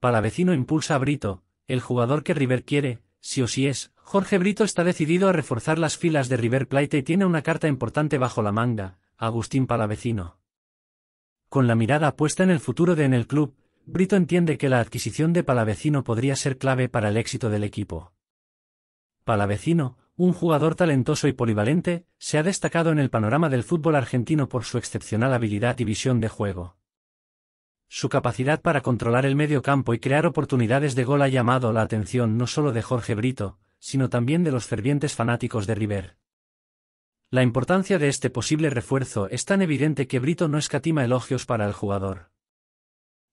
Palavecino impulsa a Brito, el jugador que River quiere, si o si es. Jorge Brito está decidido a reforzar las filas de River Plate y tiene una carta importante bajo la manga, Agustín Palavecino. Con la mirada puesta en el futuro de en el club, Brito entiende que la adquisición de Palavecino podría ser clave para el éxito del equipo. Palavecino, un jugador talentoso y polivalente, se ha destacado en el panorama del fútbol argentino por su excepcional habilidad y visión de juego. Su capacidad para controlar el medio campo y crear oportunidades de gol ha llamado la atención no solo de Jorge Brito, sino también de los fervientes fanáticos de River. La importancia de este posible refuerzo es tan evidente que Brito no escatima elogios para el jugador.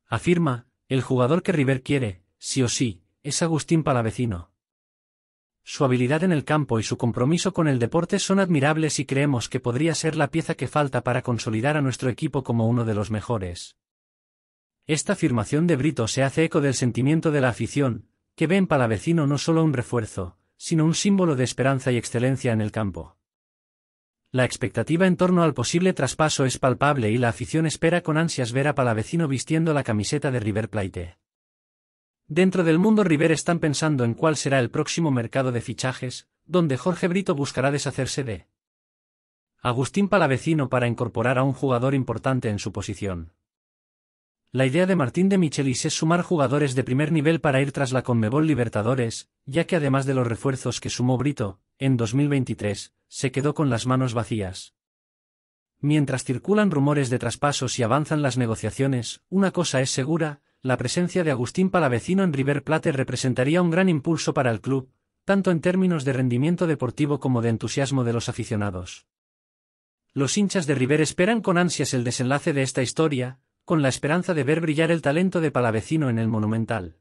Afirma, el jugador que River quiere, sí o sí, es Agustín Palavecino. Su habilidad en el campo y su compromiso con el deporte son admirables y creemos que podría ser la pieza que falta para consolidar a nuestro equipo como uno de los mejores. Esta afirmación de Brito se hace eco del sentimiento de la afición, que ve en Palavecino no solo un refuerzo, sino un símbolo de esperanza y excelencia en el campo. La expectativa en torno al posible traspaso es palpable y la afición espera con ansias ver a Palavecino vistiendo la camiseta de River Plate. Dentro del mundo River están pensando en cuál será el próximo mercado de fichajes, donde Jorge Brito buscará deshacerse de Agustín Palavecino para incorporar a un jugador importante en su posición. La idea de Martín de Michelis es sumar jugadores de primer nivel para ir tras la Conmebol Libertadores, ya que además de los refuerzos que sumó Brito, en 2023, se quedó con las manos vacías. Mientras circulan rumores de traspasos y avanzan las negociaciones, una cosa es segura, la presencia de Agustín Palavecino en River Plate representaría un gran impulso para el club, tanto en términos de rendimiento deportivo como de entusiasmo de los aficionados. Los hinchas de River esperan con ansias el desenlace de esta historia, con la esperanza de ver brillar el talento de Palavecino en el Monumental.